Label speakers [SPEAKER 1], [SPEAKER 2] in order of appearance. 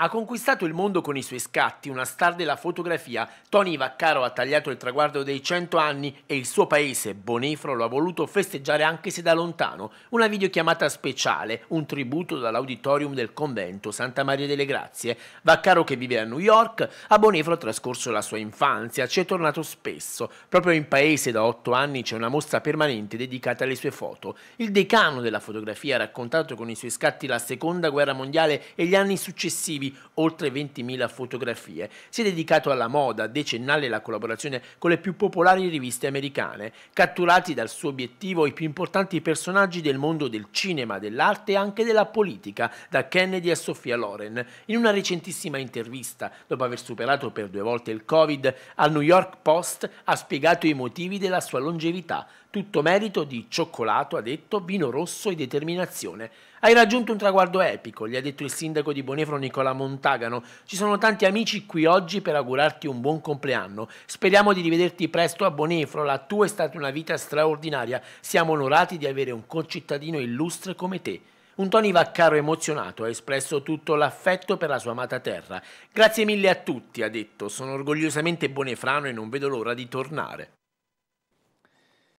[SPEAKER 1] Ha conquistato il mondo con i suoi scatti, una star della fotografia, Tony Vaccaro ha tagliato il traguardo dei 100 anni e il suo paese, Bonifro, lo ha voluto festeggiare anche se da lontano, una videochiamata speciale, un tributo dall'auditorium del convento Santa Maria delle Grazie. Vaccaro che vive a New York, a Bonifro ha trascorso la sua infanzia, ci è tornato spesso. Proprio in paese da 8 anni c'è una mostra permanente dedicata alle sue foto. Il decano della fotografia ha raccontato con i suoi scatti la seconda guerra mondiale e gli anni successivi di oltre 20.000 fotografie. Si è dedicato alla moda, decennale la collaborazione con le più popolari riviste americane, catturati dal suo obiettivo i più importanti personaggi del mondo del cinema, dell'arte e anche della politica, da Kennedy a Sofia Loren. In una recentissima intervista, dopo aver superato per due volte il Covid, al New York Post ha spiegato i motivi della sua longevità, tutto merito di cioccolato, ha detto, vino rosso e determinazione. Hai raggiunto un traguardo epico, gli ha detto il sindaco di Bonefro Nicola Montagano. Ci sono tanti amici qui oggi per augurarti un buon compleanno. Speriamo di rivederti presto a Bonefro, la tua è stata una vita straordinaria. Siamo onorati di avere un concittadino illustre come te. Un Tony Vaccaro emozionato ha espresso tutto l'affetto per la sua amata terra. Grazie mille a tutti, ha detto. Sono orgogliosamente bonefrano e non vedo l'ora di tornare.